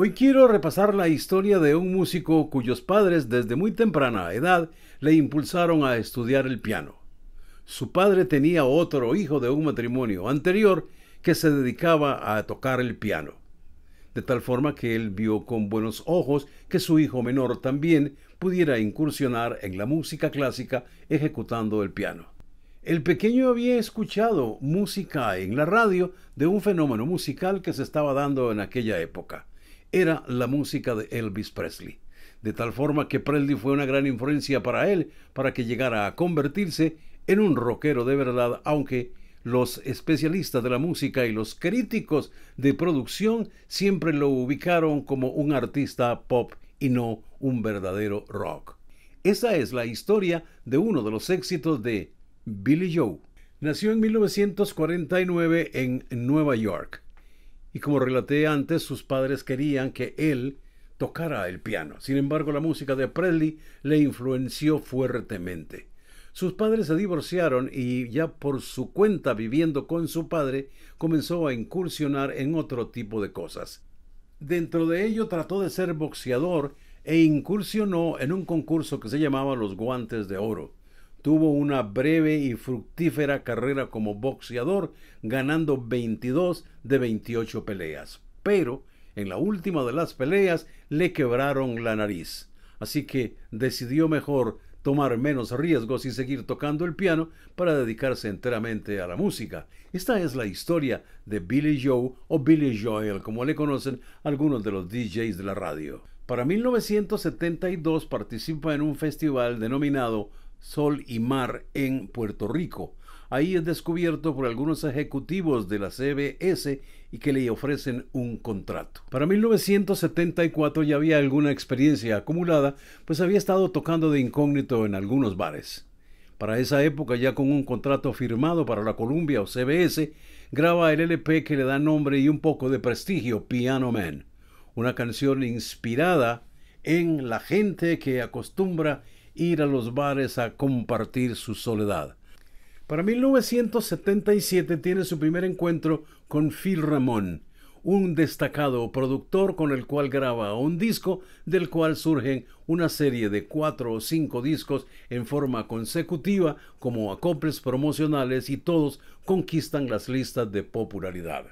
Hoy quiero repasar la historia de un músico cuyos padres desde muy temprana edad le impulsaron a estudiar el piano. Su padre tenía otro hijo de un matrimonio anterior que se dedicaba a tocar el piano, de tal forma que él vio con buenos ojos que su hijo menor también pudiera incursionar en la música clásica ejecutando el piano. El pequeño había escuchado música en la radio de un fenómeno musical que se estaba dando en aquella época era la música de Elvis Presley, de tal forma que Presley fue una gran influencia para él para que llegara a convertirse en un rockero de verdad, aunque los especialistas de la música y los críticos de producción siempre lo ubicaron como un artista pop y no un verdadero rock. Esa es la historia de uno de los éxitos de Billy Joe. Nació en 1949 en Nueva York y como relaté antes, sus padres querían que él tocara el piano. Sin embargo, la música de Presley le influenció fuertemente. Sus padres se divorciaron y ya por su cuenta viviendo con su padre comenzó a incursionar en otro tipo de cosas. Dentro de ello trató de ser boxeador e incursionó en un concurso que se llamaba Los Guantes de Oro. Tuvo una breve y fructífera carrera como boxeador, ganando 22 de 28 peleas. Pero en la última de las peleas le quebraron la nariz. Así que decidió mejor tomar menos riesgos y seguir tocando el piano para dedicarse enteramente a la música. Esta es la historia de Billy Joe o Billy Joel, como le conocen algunos de los DJs de la radio. Para 1972 participa en un festival denominado Sol y Mar en Puerto Rico. Ahí es descubierto por algunos ejecutivos de la CBS y que le ofrecen un contrato. Para 1974 ya había alguna experiencia acumulada, pues había estado tocando de incógnito en algunos bares. Para esa época, ya con un contrato firmado para la Columbia o CBS, graba el LP que le da nombre y un poco de prestigio, Piano Man, una canción inspirada en la gente que acostumbra ir a los bares a compartir su soledad. Para 1977 tiene su primer encuentro con Phil Ramón, un destacado productor con el cual graba un disco del cual surgen una serie de cuatro o cinco discos en forma consecutiva como acoples promocionales y todos conquistan las listas de popularidad.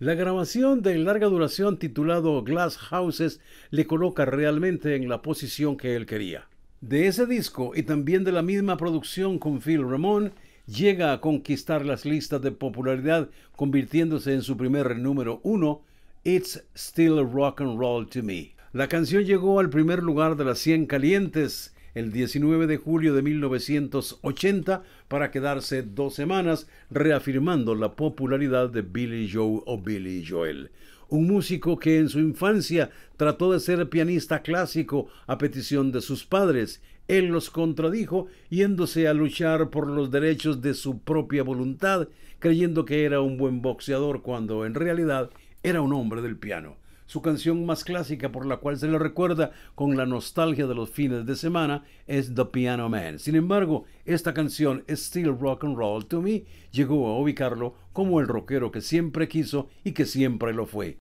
La grabación de larga duración titulado Glass Houses le coloca realmente en la posición que él quería. De ese disco y también de la misma producción con Phil Ramón, llega a conquistar las listas de popularidad, convirtiéndose en su primer número uno, It's Still Rock and Roll to Me. La canción llegó al primer lugar de las 100 calientes el 19 de julio de 1980 para quedarse dos semanas, reafirmando la popularidad de Billy Joe o Billy Joel. Un músico que en su infancia trató de ser pianista clásico a petición de sus padres. Él los contradijo yéndose a luchar por los derechos de su propia voluntad, creyendo que era un buen boxeador cuando en realidad era un hombre del piano. Su canción más clásica por la cual se le recuerda con la nostalgia de los fines de semana es The Piano Man. Sin embargo, esta canción Still Rock and Roll to Me llegó a ubicarlo como el rockero que siempre quiso y que siempre lo fue.